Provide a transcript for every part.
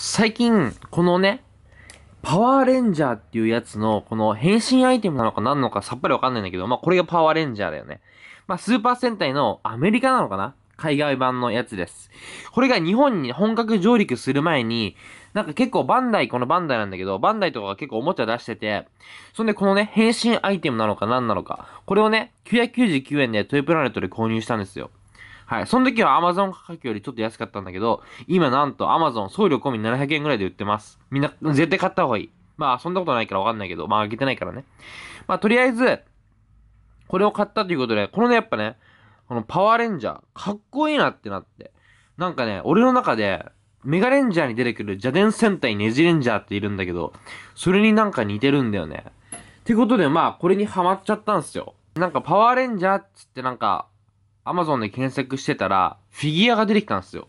最近、このね、パワーレンジャーっていうやつの、この変身アイテムなのか何なのかさっぱりわかんないんだけど、まあこれがパワーレンジャーだよね。まあスーパー戦隊のアメリカなのかな海外版のやつです。これが日本に本格上陸する前に、なんか結構バンダイ、このバンダイなんだけど、バンダイとかが結構おもちゃ出してて、そんでこのね、変身アイテムなのか何なのか、これをね、999円でトイプラネットで購入したんですよ。はい。その時は Amazon 価格よりちょっと安かったんだけど、今なんと Amazon 送料込み700円ぐらいで売ってます。みんな、絶対買った方がいい。まあ、そんなことないからわかんないけど、まあ、あげてないからね。まあ、とりあえず、これを買ったということで、このね、やっぱね、このパワーレンジャー、かっこいいなってなって。なんかね、俺の中で、メガレンジャーに出てくる邪電戦隊ネジレンジャーっているんだけど、それになんか似てるんだよね。ってことで、まあ、これにハマっちゃったんすよ。なんかパワーレンジャーっつってなんか、アマゾンで検索してたら、フィギュアが出てきたんですよ。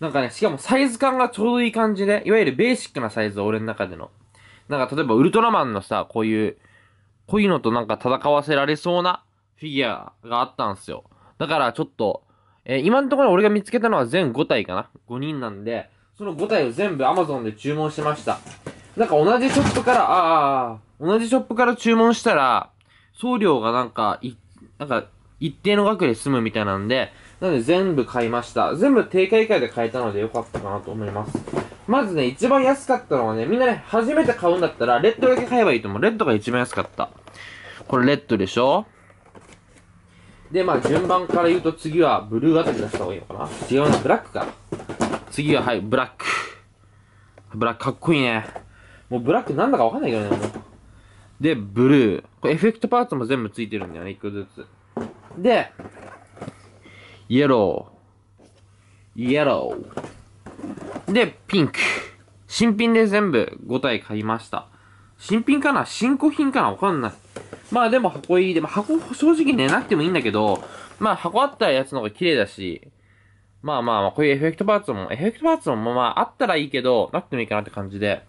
なんかね、しかもサイズ感がちょうどいい感じで、いわゆるベーシックなサイズ、俺の中での。なんか例えばウルトラマンのさ、こういう、こういうのとなんか戦わせられそうなフィギュアがあったんですよ。だからちょっと、えー、今のところ俺が見つけたのは全5体かな ?5 人なんで、その5体を全部 Amazon で注文しました。なんか同じショップから、ああ、同じショップから注文したら、送料がなんか、い、なんか、一定の額で済むみたいなんで、なので全部買いました。全部定価以下で買えたのでよかったかなと思います。まずね、一番安かったのはね、みんなね、初めて買うんだったら、レッドだけ買えばいいと思う。レッドが一番安かった。これレッドでしょで、まあ順番から言うと次はブルーあたり出した方がいいのかな違うな、ブラックか。次ははい、ブラック。ブラックかっこいいね。もうブラックなんだかわかんないけどね、もう。で、ブルー。これエフェクトパーツも全部ついてるんだよね、一個ずつ。で、イエロー、イエロー。で、ピンク。新品で全部5体買いました。新品かな新古品かなわかんない。まあでも箱入りで、も箱正直ね、なくてもいいんだけど、まあ箱あったやつの方が綺麗だし、まあまあまあ、こういうエフェクトパーツも、エフェクトパーツもまああったらいいけど、なくてもいいかなって感じで。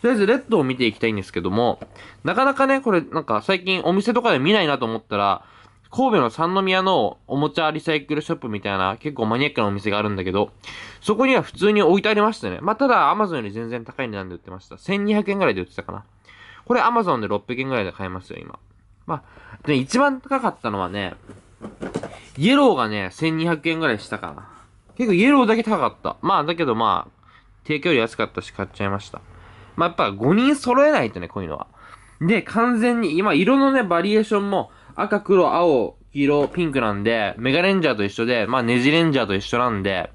とりあえずレッドを見ていきたいんですけども、なかなかね、これなんか最近お店とかで見ないなと思ったら、神戸の三宮のおもちゃリサイクルショップみたいな結構マニアックなお店があるんだけど、そこには普通に置いてありましたね。まあ、ただ Amazon より全然高い値段で売ってました。1200円ぐらいで売ってたかな。これ Amazon で600円ぐらいで買えますよ、今。まあ、で、一番高かったのはね、イエローがね、1200円ぐらいしたかな。結構イエローだけ高かった。まあ、だけどまあ、提供より安かったし買っちゃいました。まあ、やっぱ5人揃えないとね、こういうのは。で、完全に、今、色のね、バリエーションも、赤、黒、青、黄色、ピンクなんで、メガレンジャーと一緒で、まあネジレンジャーと一緒なんで、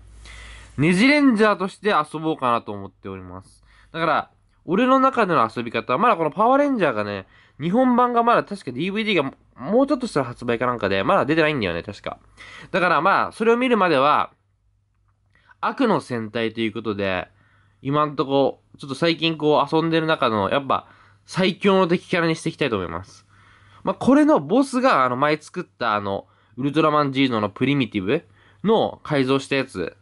ネジレンジャーとして遊ぼうかなと思っております。だから、俺の中での遊び方は、まだこのパワーレンジャーがね、日本版がまだ確か DVD がもうちょっとしたら発売かなんかで、まだ出てないんだよね、確か。だからまあ、それを見るまでは、悪の戦隊ということで、今んとこ、ちょっと最近こう遊んでる中の、やっぱ、最強の敵キャラにしていきたいと思います。まあ、これのボスが、あの、前作った、あの、ウルトラマンジーノのプリミティブの改造したやつ。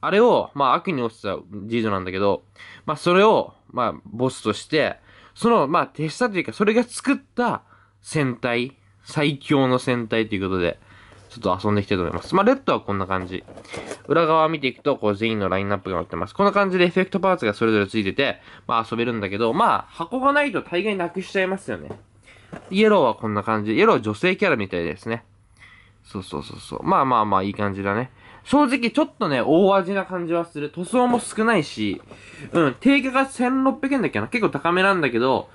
あれを、まあ、悪に落ちたジーノなんだけど、まあ、それを、まあ、ボスとして、その、まあ、手下というか、それが作った戦隊、最強の戦隊ということで、ちょっと遊んでいきたいと思います。まあ、レッドはこんな感じ。裏側見ていくと、こう、全員のラインナップが載ってます。こんな感じでエフェクトパーツがそれぞれついてて、まあ、遊べるんだけど、まあ、箱がないと大概なくしちゃいますよね。イエローはこんな感じ。イエローは女性キャラみたいですね。そうそうそうそう。まあまあまあ、いい感じだね。正直ちょっとね、大味な感じはする。塗装も少ないし、うん、定価が1600円だっけな結構高めなんだけど、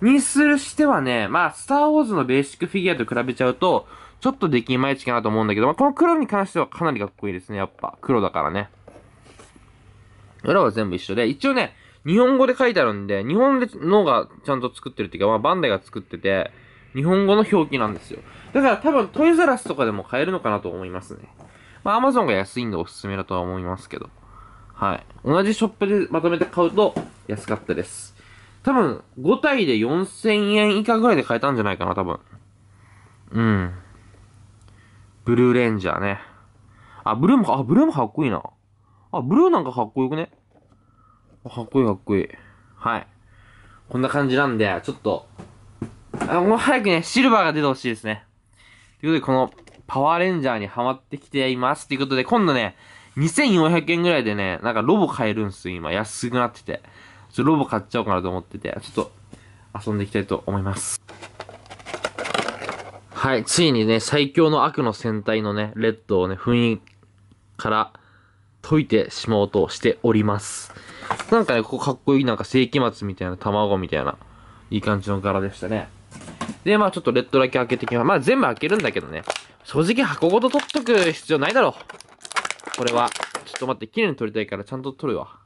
にするしてはね、まあ、スターウォーズのベーシックフィギュアと比べちゃうと、ちょっと出来いまいちかなと思うんだけど、まあ、この黒に関してはかなりかっこいいですね、やっぱ。黒だからね。裏は全部一緒で、一応ね、日本語で書いてあるんで、日本で脳がちゃんと作ってるっていうか、まあ、バンダイが作ってて、日本語の表記なんですよ。だから多分トイザラスとかでも買えるのかなと思いますね。まあ、アマゾンが安いんでおすすめだとは思いますけど。はい。同じショップでまとめて買うと安かったです。多分、5体で4000円以下ぐらいで買えたんじゃないかな、多分。うん。ブルーレンジャーね。あ、ブルーも、あ、ブルーもかっこいいな。あ、ブルーなんかかっこよくねかっこいいかっこいい。はい。こんな感じなんで、ちょっと、あもう早くね、シルバーが出てほしいですね。ということで、この、パワーレンジャーにハマってきています。ということで、今度ね、2400円ぐらいでね、なんかロボ買えるんすよ、今。安くなってて。ちょロボ買っちゃおうかなと思ってて、ちょっと遊んでいきたいと思います。はい、ついにね、最強の悪の戦隊のね、レッドをね、封印から解いてしまおうとしております。なんかね、ここかっこいい、なんか世紀末みたいな、卵みたいな、いい感じの柄でしたね。で、まあちょっとレッドだけ開けてきます。まあ全部開けるんだけどね。正直箱ごと取っとく必要ないだろう。これは。ちょっと待って、綺麗に取りたいからちゃんと取るわ。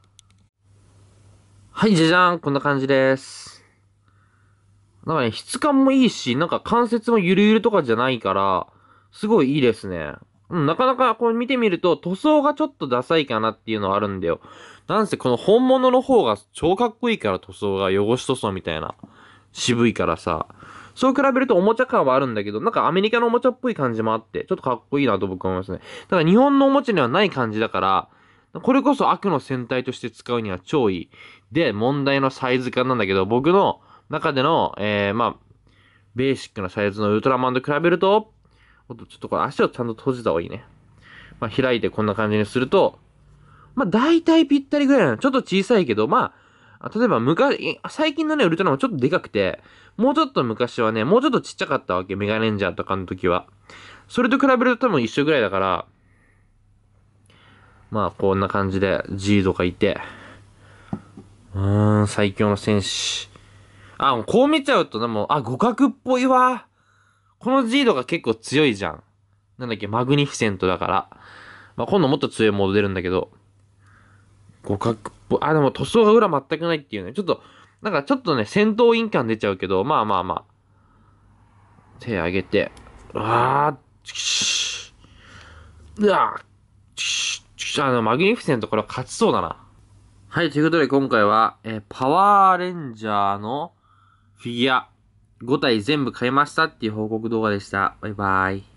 はい、じゃじゃーん。こんな感じです。なんかね、質感もいいし、なんか関節もゆるゆるとかじゃないから、すごいいいですね。うん、なかなかこれ見てみると、塗装がちょっとダサいかなっていうのはあるんだよ。なんせこの本物の方が超かっこいいから塗装が汚し塗装みたいな。渋いからさ。そう比べるとおもちゃ感はあるんだけど、なんかアメリカのおもちゃっぽい感じもあって、ちょっとかっこいいなと僕は思いますね。だから日本のおもちゃにはない感じだから、これこそ悪の戦隊として使うには超いい。で、問題のサイズ感なんだけど、僕の中での、えー、まあ、ベーシックなサイズのウルトラマンと比べると、ちょっとこれ足をちゃんと閉じた方がいいね。まあ、開いてこんな感じにすると、まあ、大体ぴったりぐらいなの。ちょっと小さいけど、まあ、例えば昔、最近のね、ウルトラマンちょっとでかくて、もうちょっと昔はね、もうちょっとちっちゃかったわけ。メガレンジャーとかの時は。それと比べると多分一緒ぐらいだから、まあ、こんな感じで G とかいて、うーん、最強の戦士。あ、もうこう見ちゃうと、でも、あ、互角っぽいわ。この G ドが結構強いじゃん。なんだっけ、マグニフィセントだから。まあ、今度もっと強いモード出るんだけど。互角っぽい。あ、でも塗装が裏全くないっていうね。ちょっと、なんかちょっとね、戦闘員感出ちゃうけど、まあまあまあ。手上げて。うわー、しうわー、あの、マグニフィセントこれは勝ちそうだな。はい、ということで今回は、えー、パワーレンジャーのフィギュア5体全部買いましたっていう報告動画でした。バイバーイ。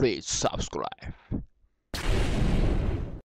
please subscribe